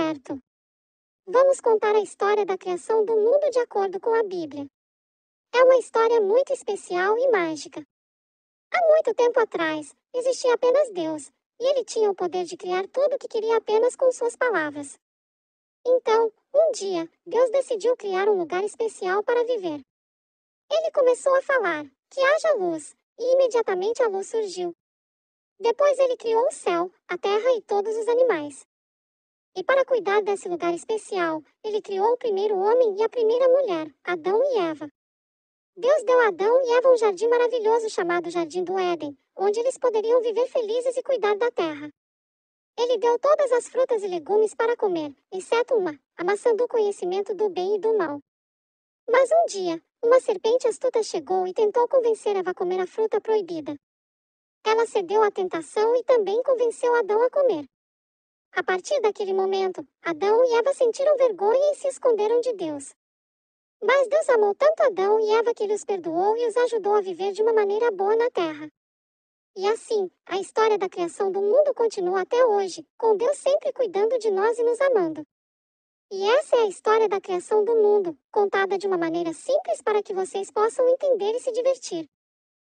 certo. Vamos contar a história da criação do mundo de acordo com a Bíblia. É uma história muito especial e mágica. Há muito tempo atrás, existia apenas Deus, e ele tinha o poder de criar tudo o que queria apenas com suas palavras. Então, um dia, Deus decidiu criar um lugar especial para viver. Ele começou a falar: que haja luz, e imediatamente a luz surgiu. Depois ele criou o céu, a terra e todos os animais. E para cuidar desse lugar especial, ele criou o primeiro homem e a primeira mulher, Adão e Eva. Deus deu a Adão e Eva um jardim maravilhoso chamado Jardim do Éden, onde eles poderiam viver felizes e cuidar da terra. Ele deu todas as frutas e legumes para comer, exceto uma, a maçã do conhecimento do bem e do mal. Mas um dia, uma serpente astuta chegou e tentou convencer Eva a comer a fruta proibida. Ela cedeu à tentação e também convenceu Adão a comer. A partir daquele momento, Adão e Eva sentiram vergonha e se esconderam de Deus. Mas Deus amou tanto Adão e Eva que lhes perdoou e os ajudou a viver de uma maneira boa na terra. E assim, a história da criação do mundo continua até hoje, com Deus sempre cuidando de nós e nos amando. E essa é a história da criação do mundo, contada de uma maneira simples para que vocês possam entender e se divertir.